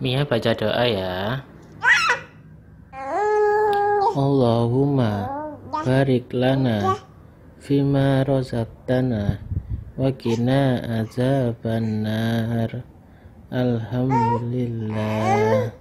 Mia baca doa ya. Allahumma barik lana fima rozaktana wa azabannar. Alhamdulillah.